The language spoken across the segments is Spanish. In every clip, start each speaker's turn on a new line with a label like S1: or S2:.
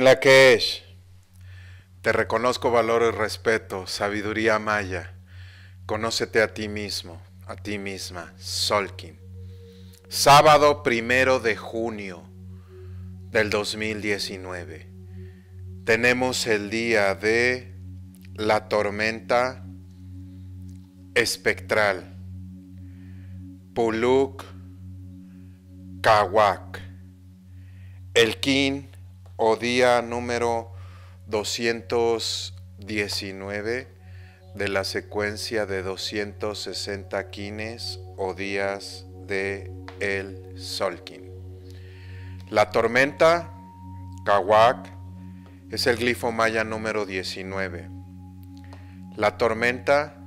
S1: la que es. Te reconozco valor y respeto, sabiduría maya. Conócete a ti mismo, a ti misma, Solkin. Sábado primero de junio del 2019. Tenemos el día de la tormenta espectral. Puluk Kawak. El Kin o día número 219 de la secuencia de 260 quines o días de el solkin. La tormenta, Kawak, es el glifo maya número 19. La tormenta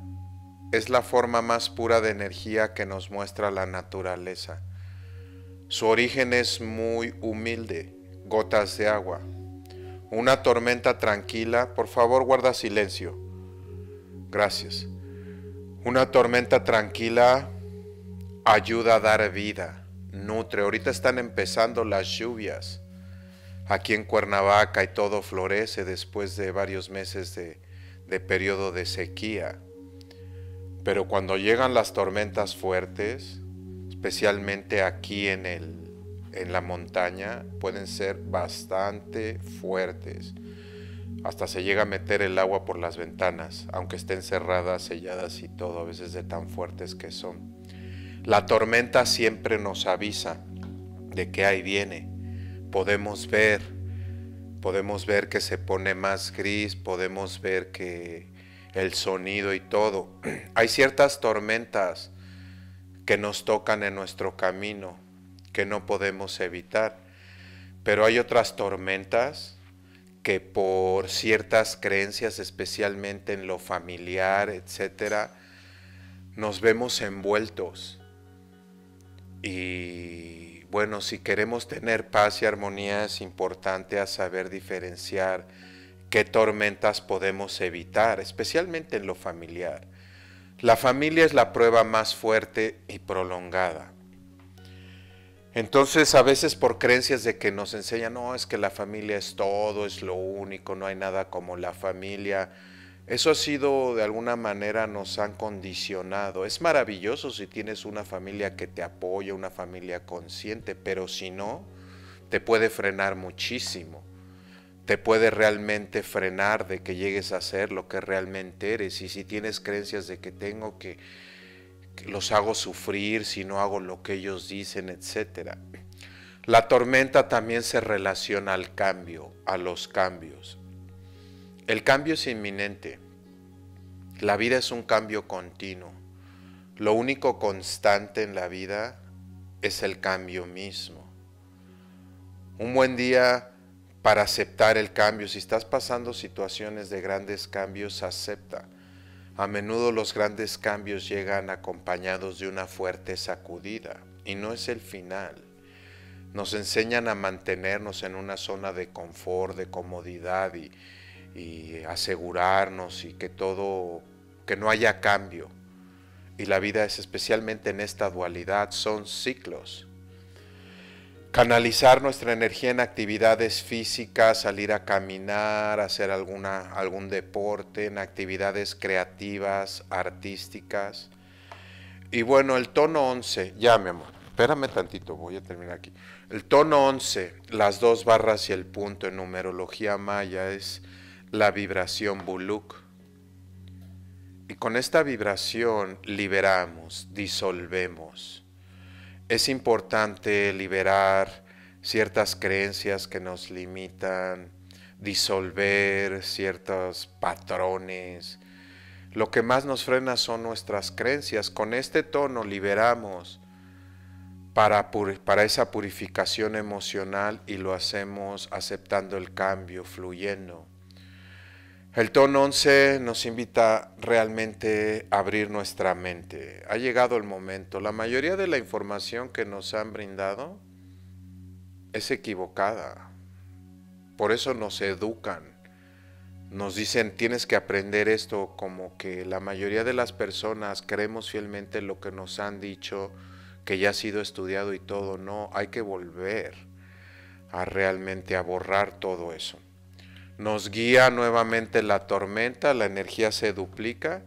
S1: es la forma más pura de energía que nos muestra la naturaleza. Su origen es muy humilde gotas de agua. Una tormenta tranquila, por favor guarda silencio. Gracias. Una tormenta tranquila ayuda a dar vida, nutre. Ahorita están empezando las lluvias. Aquí en Cuernavaca y todo florece después de varios meses de, periodo de sequía. Pero cuando llegan las tormentas fuertes, especialmente aquí en el en la montaña pueden ser bastante fuertes. Hasta se llega a meter el agua por las ventanas, aunque estén cerradas, selladas y todo, a veces de tan fuertes que son. La tormenta siempre nos avisa de que ahí viene. Podemos ver, podemos ver que se pone más gris, podemos ver que el sonido y todo. Hay ciertas tormentas que nos tocan en nuestro camino, que no podemos evitar. Pero hay otras tormentas que por ciertas creencias, especialmente en lo familiar, etcétera, nos vemos envueltos. Y bueno, si queremos tener paz y armonía, es importante a saber diferenciar qué tormentas podemos evitar, especialmente en lo familiar. La familia es la prueba más fuerte y prolongada. Entonces, a veces por creencias de que nos enseñan, no, es que la familia es todo, es lo único, no hay nada como la familia. Eso ha sido, de alguna manera, nos han condicionado. Es maravilloso si tienes una familia que te apoya, una familia consciente, pero si no, te puede frenar muchísimo. Te puede realmente frenar de que llegues a ser lo que realmente eres. Y si tienes creencias de que tengo que los hago sufrir si no hago lo que ellos dicen, etc. La tormenta también se relaciona al cambio, a los cambios. El cambio es inminente. La vida es un cambio continuo. Lo único constante en la vida es el cambio mismo. Un buen día para aceptar el cambio. Si estás pasando situaciones de grandes cambios, acepta. A menudo los grandes cambios llegan acompañados de una fuerte sacudida y no es el final. Nos enseñan a mantenernos en una zona de confort, de comodidad y, asegurarnos y que todo, que no haya cambio. Y la vida es especialmente en esta dualidad, son ciclos canalizar nuestra energía en actividades físicas, salir a caminar, hacer alguna, algún deporte, en actividades creativas, artísticas. Y bueno, el tono 11, ya mi amor, espérame tantito, voy a terminar aquí. El tono 11, las dos barras y el punto en numerología maya es la vibración buluk. Y con esta vibración liberamos, disolvemos es importante liberar ciertas creencias que nos limitan, disolver ciertos patrones. Lo que más nos frena son nuestras creencias. Con este tono liberamos para, esa purificación emocional y lo hacemos aceptando el cambio, fluyendo. El tono 11 nos invita realmente a abrir nuestra mente. Ha llegado el momento. La mayoría de la información que nos han brindado es equivocada. Por eso nos educan. Nos dicen, tienes que aprender esto, como que la mayoría de las personas creemos fielmente lo que nos han dicho, que ya ha sido estudiado y todo. No, hay que volver a realmente a borrar todo eso. Nos guía nuevamente la tormenta, la energía se duplica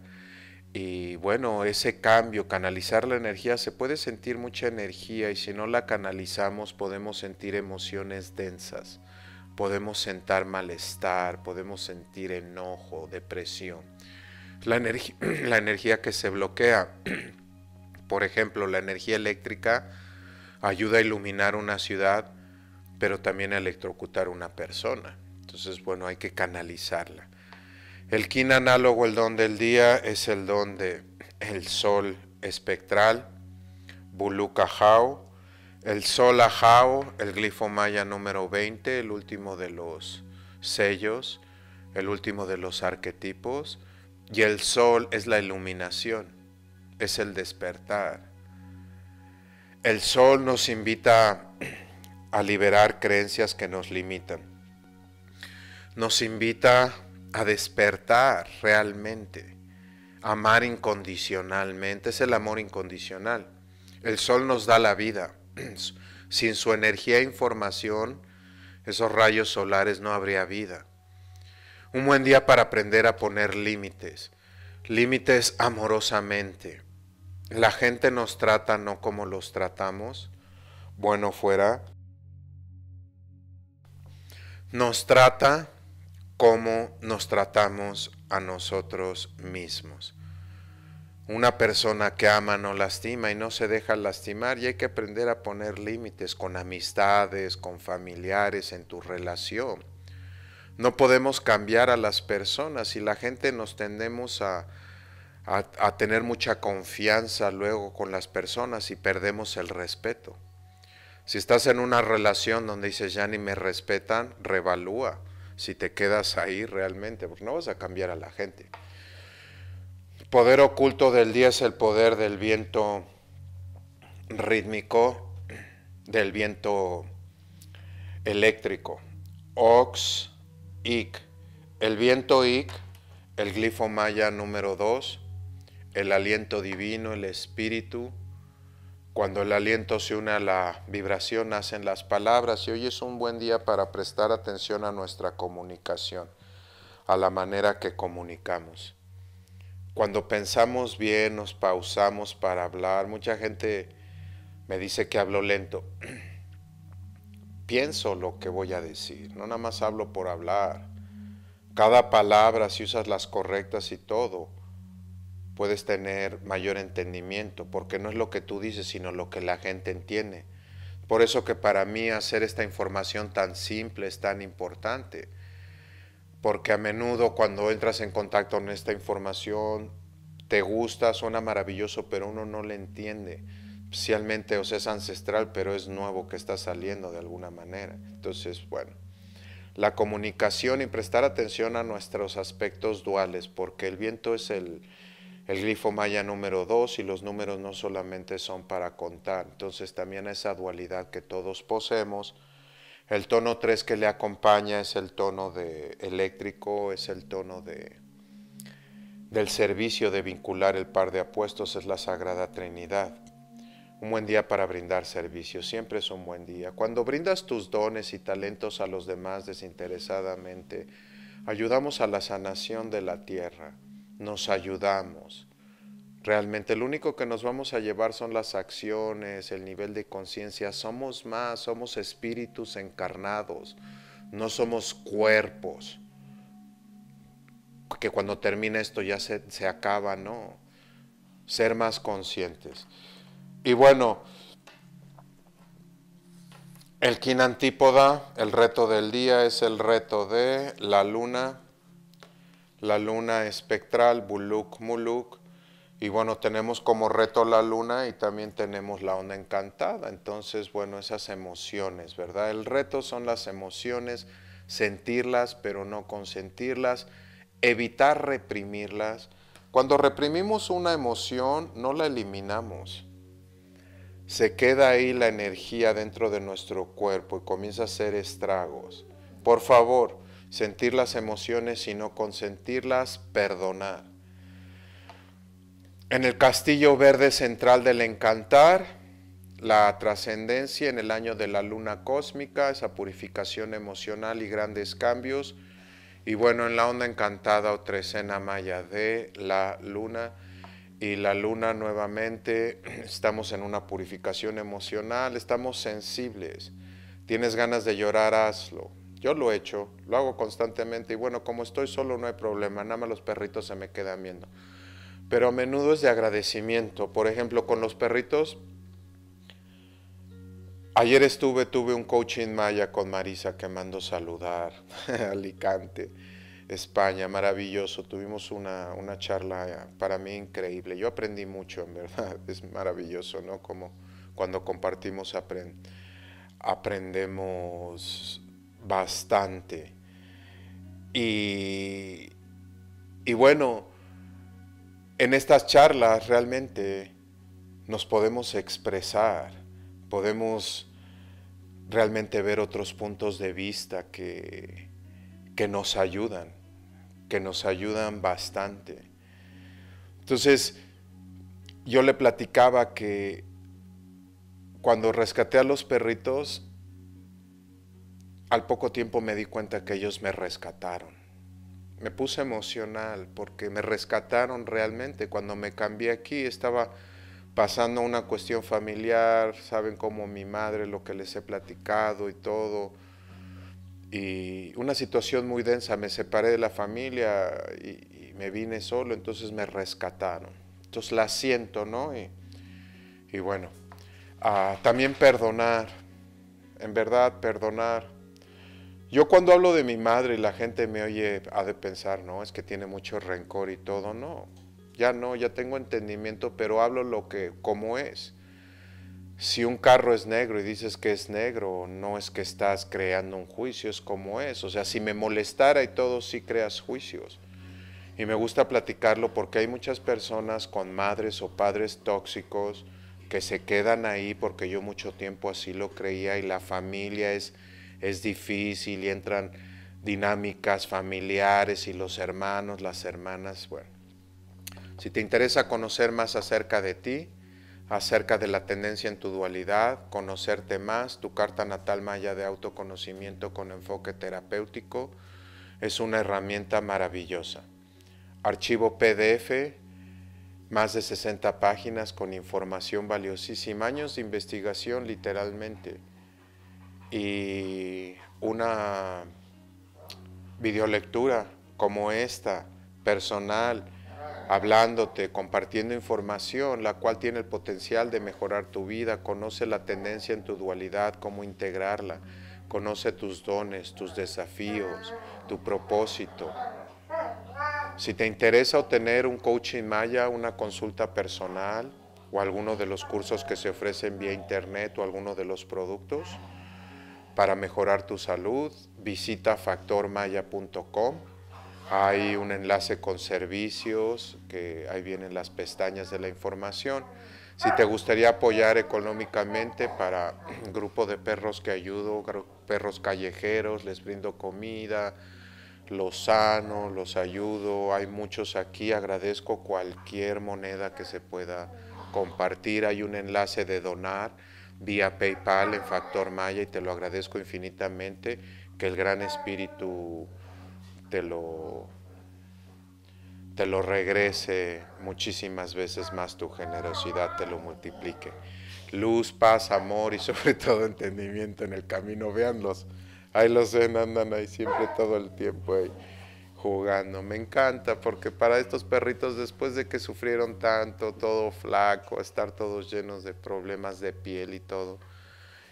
S1: y bueno, ese cambio, canalizar la energía, se puede sentir mucha energía y si no la canalizamos podemos sentir emociones densas, podemos sentir malestar, podemos sentir enojo, depresión. La, la energía que se bloquea, por ejemplo, la energía eléctrica ayuda a iluminar una ciudad, pero también a electrocutar una persona. Entonces, bueno, hay que canalizarla. El kin análogo, el don del día, es el don del el sol espectral, hao, el sol ajao, el glifo maya número 20, el último de los sellos, el último de los arquetipos, y el sol es la iluminación, es el despertar. El sol nos invita a liberar creencias que nos limitan nos invita a despertar realmente, amar incondicionalmente, es el amor incondicional. El sol nos da la vida. Sin su energía e información, esos rayos solares no habría vida. Un buen día para aprender a poner límites, límites amorosamente. La gente nos trata no como los tratamos, bueno fuera. Nos trata cómo nos tratamos a nosotros mismos. Una persona que ama no lastima y no se deja lastimar y hay que aprender a poner límites con amistades, con familiares, en tu relación. No podemos cambiar a las personas y la gente nos tendemos a, tener mucha confianza luego con las personas y perdemos el respeto. Si estás en una relación donde dices ya ni me respetan, revalúa si te quedas ahí realmente, porque no vas a cambiar a la gente. Poder oculto del día es el poder del viento rítmico, del viento eléctrico. Ox, Ic. El viento Ic, el glifo maya número 2, el aliento divino, el espíritu, cuando el aliento se une a la vibración, nacen las palabras y hoy es un buen día para prestar atención a nuestra comunicación, a la manera que comunicamos. Cuando pensamos bien, nos pausamos para hablar. Mucha gente me dice que hablo lento. Pienso lo que voy a decir, no nada más hablo por hablar. Cada palabra, si usas las correctas y todo, puedes tener mayor entendimiento, porque no es lo que tú dices, sino lo que la gente entiende. Por eso que para mí hacer esta información tan simple es tan importante, porque a menudo cuando entras en contacto con esta información, te gusta, suena maravilloso, pero uno no le entiende. Especialmente, o sea, es ancestral, pero es nuevo que está saliendo de alguna manera. Entonces, bueno, la comunicación y prestar atención a nuestros aspectos duales, porque el viento es el, el grifo maya número 2 y los números no solamente son para contar, entonces también esa dualidad que todos poseemos. El tono 3 que le acompaña es el tono de eléctrico, es el tono de, del servicio de vincular el par de apuestos, es la Sagrada Trinidad. Un buen día para brindar servicio, siempre es un buen día. Cuando brindas tus dones y talentos a los demás desinteresadamente, ayudamos a la sanación de la tierra nos ayudamos. Realmente lo único que nos vamos a llevar son las acciones, el nivel de conciencia. Somos más, somos espíritus encarnados, no somos cuerpos. Que cuando termina esto ya se, se acaba, no. Ser más conscientes. Y bueno, el quinantípoda, el reto del día es el reto de la luna la luna espectral, Buluk Muluk. Y bueno, tenemos como reto la luna y también tenemos la onda encantada. Entonces, bueno, esas emociones, ¿verdad? El reto son las emociones, sentirlas pero no consentirlas, evitar reprimirlas. Cuando reprimimos una emoción, no la eliminamos. Se queda ahí la energía dentro de nuestro cuerpo y comienza a hacer estragos. Por favor, sentir las emociones y no consentirlas, perdonar. En el castillo verde central del encantar, la trascendencia en el año de la luna cósmica, esa purificación emocional y grandes cambios. Y bueno, en la onda encantada o trecena maya de la luna y la luna nuevamente, estamos en una purificación emocional, estamos sensibles. Tienes ganas de llorar, hazlo yo lo he hecho, lo hago constantemente y bueno, como estoy solo no hay problema, nada más los perritos se me quedan viendo. Pero a menudo es de agradecimiento. Por ejemplo, con los perritos, ayer estuve, tuve un coaching maya con Marisa que mando saludar, Alicante, España, maravilloso. Tuvimos una, charla eh, para mí increíble. Yo aprendí mucho, en verdad, es maravilloso, ¿no? Como cuando compartimos aprendemos bastante. Y, y bueno, en estas charlas realmente nos podemos expresar, podemos realmente ver otros puntos de vista que, que nos ayudan, que nos ayudan bastante. Entonces, yo le platicaba que cuando rescaté a los perritos, al poco tiempo me di cuenta que ellos me rescataron. Me puse emocional porque me rescataron realmente. Cuando me cambié aquí estaba pasando una cuestión familiar, saben cómo mi madre, lo que les he platicado y todo. Y una situación muy densa, me separé de la familia y, me vine solo, entonces me rescataron. Entonces la siento, ¿no? Y, bueno, ah, también perdonar, en verdad perdonar yo cuando hablo de mi madre, y la gente me oye, ha de pensar, no, es que tiene mucho rencor y todo. No, ya no, ya tengo entendimiento, pero hablo lo que, como es. Si un carro es negro y dices que es negro, no es que estás creando un juicio, es como es. O sea, si me molestara y todo, sí creas juicios. Y me gusta platicarlo porque hay muchas personas con madres o padres tóxicos que se quedan ahí porque yo mucho tiempo así lo creía y la familia es es difícil y entran dinámicas familiares y los hermanos, las hermanas. Bueno, si te interesa conocer más acerca de ti, acerca de la tendencia en tu dualidad, conocerte más, tu carta natal maya de autoconocimiento con enfoque terapéutico es una herramienta maravillosa. Archivo PDF, más de 60 páginas con información valiosísima, años de investigación literalmente y una videolectura como esta, personal, hablándote, compartiendo información, la cual tiene el potencial de mejorar tu vida, conoce la tendencia en tu dualidad, cómo integrarla, conoce tus dones, tus desafíos, tu propósito. Si te interesa obtener un coaching maya, una consulta personal o alguno de los cursos que se ofrecen vía internet o alguno de los productos, para mejorar tu salud, visita factormaya.com. Hay un enlace con servicios, que ahí vienen las pestañas de la información. Si te gustaría apoyar económicamente para un grupo de perros que ayudo, perros callejeros, les brindo comida, los sano, los ayudo. Hay muchos aquí, agradezco cualquier moneda que se pueda compartir. Hay un enlace de donar vía PayPal en Factor Maya y te lo agradezco infinitamente que el Gran Espíritu te lo, te lo regrese muchísimas veces más tu generosidad, te lo multiplique. Luz, paz, amor y sobre todo entendimiento en el camino, Veanlos, Ahí los ven, andan ahí siempre todo el tiempo. Ahí jugando. Me encanta porque para estos perritos, después de que sufrieron tanto, todo flaco, estar todos llenos de problemas de piel y todo,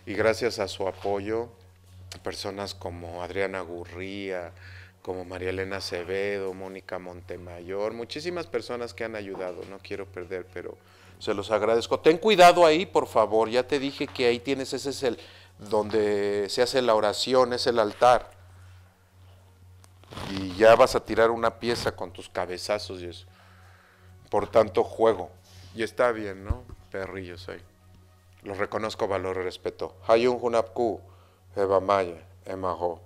S1: y gracias a su apoyo, personas como Adriana Gurría, como María Elena Acevedo, Mónica Montemayor, muchísimas personas que han ayudado, no quiero perder, pero se los agradezco. Ten cuidado ahí, por favor, ya te dije que ahí tienes, ese es el, donde se hace la oración, es el altar ya vas a tirar una pieza con tus cabezazos y eso. Por tanto, juego. Y está bien, ¿no? Perrillos ahí. Los reconozco, valor, y respeto. Hayun Hunapku, Eva Maya, Emaho.